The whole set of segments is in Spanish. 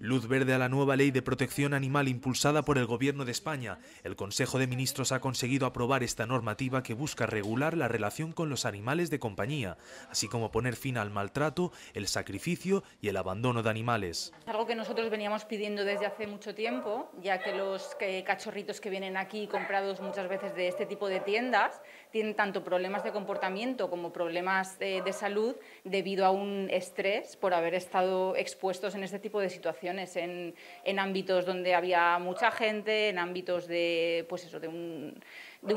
Luz verde a la nueva ley de protección animal impulsada por el Gobierno de España. El Consejo de Ministros ha conseguido aprobar esta normativa que busca regular la relación con los animales de compañía, así como poner fin al maltrato, el sacrificio y el abandono de animales. Es Algo que nosotros veníamos pidiendo desde hace mucho tiempo, ya que los eh, cachorritos que vienen aquí comprados muchas veces de este tipo de tiendas tienen tanto problemas de comportamiento como problemas de, eh, de salud debido a un estrés por haber estado expuestos en este tipo de situaciones, en, ámbitos donde había mucha gente, en ámbitos de, pues eso, de un,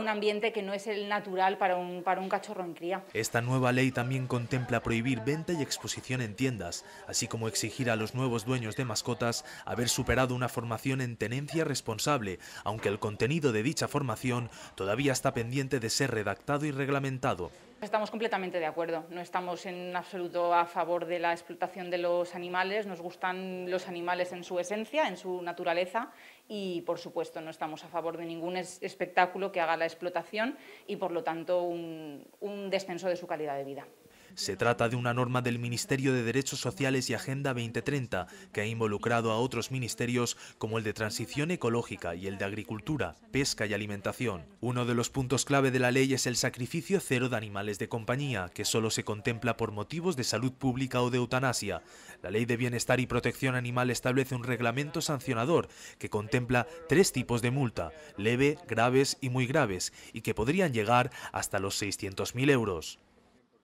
ambiente que no es el natural para un, para un cachorro en cría. Esta nueva ley también contempla prohibir venta y exposición en tiendas, así como exigir a los nuevos dueños de mascotas haber superado una formación en tenencia responsable, aunque el contenido de dicha formación todavía está pendiente de ser redactado y reglamentado. Estamos completamente de acuerdo, no estamos en absoluto a favor de la explotación de los animales, nos gustan los animales en su esencia, en su naturaleza y por supuesto no estamos a favor de ningún espectáculo que haga la explotación y por lo tanto un, descenso de su calidad de vida. Se trata de una norma del Ministerio de Derechos Sociales y Agenda 2030 que ha involucrado a otros ministerios como el de Transición Ecológica y el de Agricultura, Pesca y Alimentación. Uno de los puntos clave de la ley es el sacrificio cero de animales de compañía, que solo se contempla por motivos de salud pública o de eutanasia. La Ley de Bienestar y Protección Animal establece un reglamento sancionador que contempla tres tipos de multa, leve, graves y muy graves, y que podrían llegar hasta los 600.000 euros.